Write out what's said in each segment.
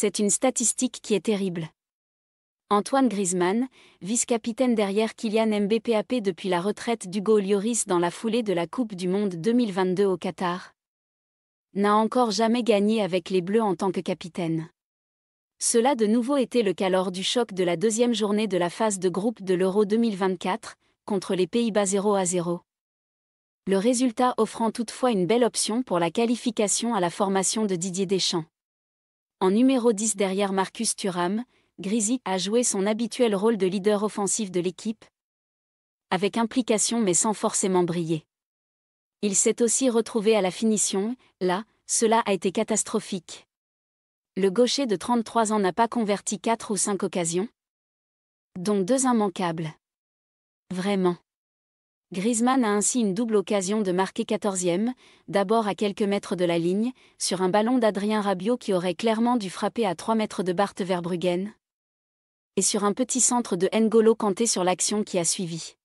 C'est une statistique qui est terrible. Antoine Griezmann, vice-capitaine derrière Kylian Mbappé depuis la retraite d'Hugo Lloris dans la foulée de la Coupe du Monde 2022 au Qatar, n'a encore jamais gagné avec les Bleus en tant que capitaine. Cela de nouveau était le cas lors du choc de la deuxième journée de la phase de groupe de l'Euro 2024, contre les Pays-Bas 0 à 0. Le résultat offrant toutefois une belle option pour la qualification à la formation de Didier Deschamps. En numéro 10 derrière Marcus Thuram, Grisi a joué son habituel rôle de leader offensif de l'équipe, avec implication mais sans forcément briller. Il s'est aussi retrouvé à la finition, là, cela a été catastrophique. Le gaucher de 33 ans n'a pas converti 4 ou 5 occasions, dont deux immanquables. Vraiment. Griezmann a ainsi une double occasion de marquer 14e, d'abord à quelques mètres de la ligne, sur un ballon d'Adrien Rabiot qui aurait clairement dû frapper à 3 mètres de Bart Verbruggen, et sur un petit centre de N'Golo Kanté sur l'action qui a suivi.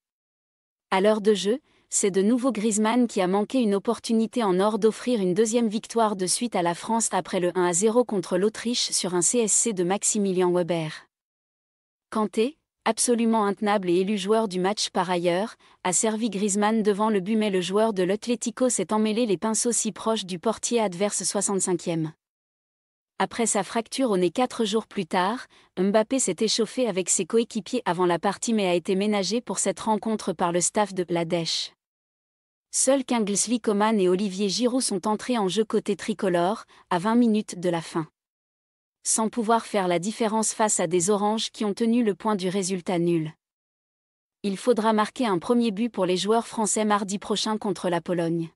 À l'heure de jeu, c'est de nouveau Griezmann qui a manqué une opportunité en or d'offrir une deuxième victoire de suite à la France après le 1 à 0 contre l'Autriche sur un CSC de Maximilian Weber. Kanté, absolument intenable et élu joueur du match par ailleurs, a servi Griezmann devant le but mais le joueur de l'Atlético s'est emmêlé les pinceaux si proche du portier adverse 65e. Après sa fracture au nez quatre jours plus tard, Mbappé s'est échauffé avec ses coéquipiers avant la partie mais a été ménagé pour cette rencontre par le staff de la Dèche. Seuls Kingsley Coman et Olivier Giroud sont entrés en jeu côté tricolore, à 20 minutes de la fin sans pouvoir faire la différence face à des Oranges qui ont tenu le point du résultat nul. Il faudra marquer un premier but pour les joueurs français mardi prochain contre la Pologne.